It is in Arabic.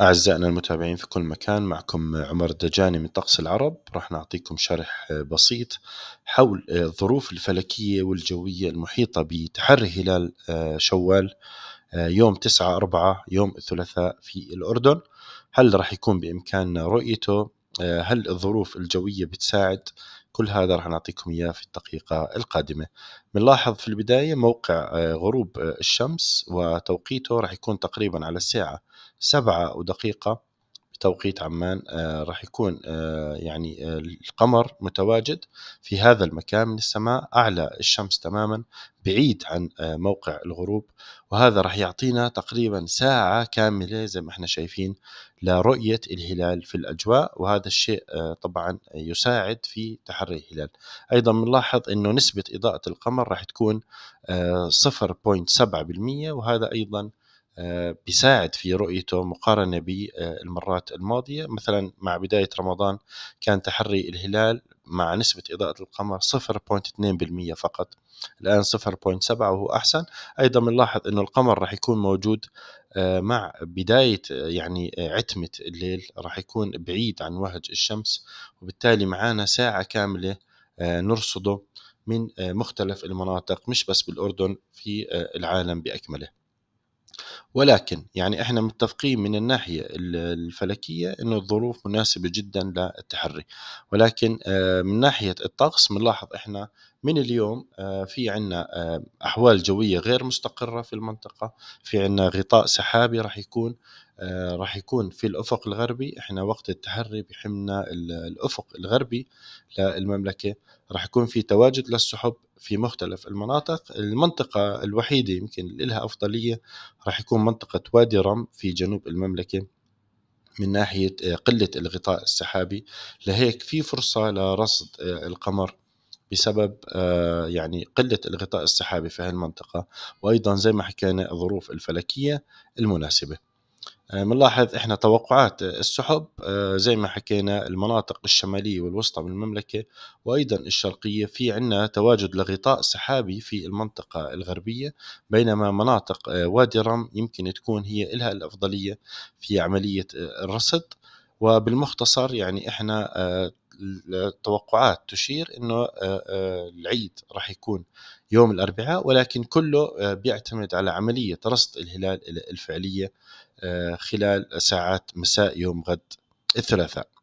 أعزائنا المتابعين في كل مكان معكم عمر الدجاني من طقس العرب راح نعطيكم شرح بسيط حول الظروف الفلكية والجوية المحيطة بتحري هلال آه، شوال آه، يوم 9 4 يوم الثلاثاء في الأردن هل راح يكون بإمكاننا رؤيته آه، هل الظروف الجوية بتساعد كل هذا راح نعطيكم اياه في الدقيقه القادمه بنلاحظ في البدايه موقع آه، غروب آه، الشمس وتوقيته راح يكون تقريبا على الساعه سبعة ودقيقه بتوقيت عمان آه، راح يكون آه، يعني آه، القمر متواجد في هذا المكان من السماء أعلى الشمس تماما بعيد عن موقع الغروب وهذا راح يعطينا تقريبا ساعة كاملة زي ما احنا شايفين لرؤية الهلال في الأجواء وهذا الشيء طبعا يساعد في تحري الهلال أيضا بنلاحظ أنه نسبة إضاءة القمر راح تكون 0.7% وهذا أيضا بيساعد في رؤيته مقارنة بالمرات الماضية مثلا مع بداية رمضان كان تحري الهلال مع نسبة إضاءة القمر 0.2% فقط الآن 0.7 وهو أحسن أيضا بنلاحظ أنه القمر راح يكون موجود آه، مع بداية آه، يعني آه، عتمة الليل راح يكون بعيد عن وهج الشمس وبالتالي معانا ساعة كاملة نرصده من مختلف المناطق مش بس بالأردن في العالم بأكمله ولكن يعني احنا متفقين من الناحيه الفلكيه انه الظروف مناسبه جدا للتحري ولكن آه، من ناحيه الطقس بنلاحظ احنا من اليوم آه، في عنا آه، أحوال جوية غير مستقرة في المنطقة في عنا غطاء سحابي راح يكون آه، راح يكون في الأفق الغربي احنا وقت التحري بحمنا الأفق الغربي للمملكة راح يكون في تواجد للسحب في مختلف المناطق المنطقة الوحيدة يمكن لها أفضلية راح يكون منطقة وادي رم في جنوب المملكة من ناحية قلة الغطاء السحابي لهيك في فرصة لرصد القمر بسبب آه، يعني قلة الغطاء السحابي في هالمنطقة وأيضا زي ما حكينا الظروف الفلكية المناسبة بنلاحظ آه، احنا توقعات السحب آه، زي ما حكينا المناطق الشماليه والوسطى من المملكه وايضا الشرقيه في عندنا تواجد لغطاء سحابي في المنطقه الغربيه بينما مناطق وادي رم يمكن تكون هي لها الافضليه في عمليه الرصد وبالمختصر يعني احنا التوقعات تشير انه آه، آه، العيد راح يكون يوم الاربعاء ولكن كله آه، بيعتمد على عمليه رصد الهلال الفعليه خلال ساعات مساء يوم غد الثلاثاء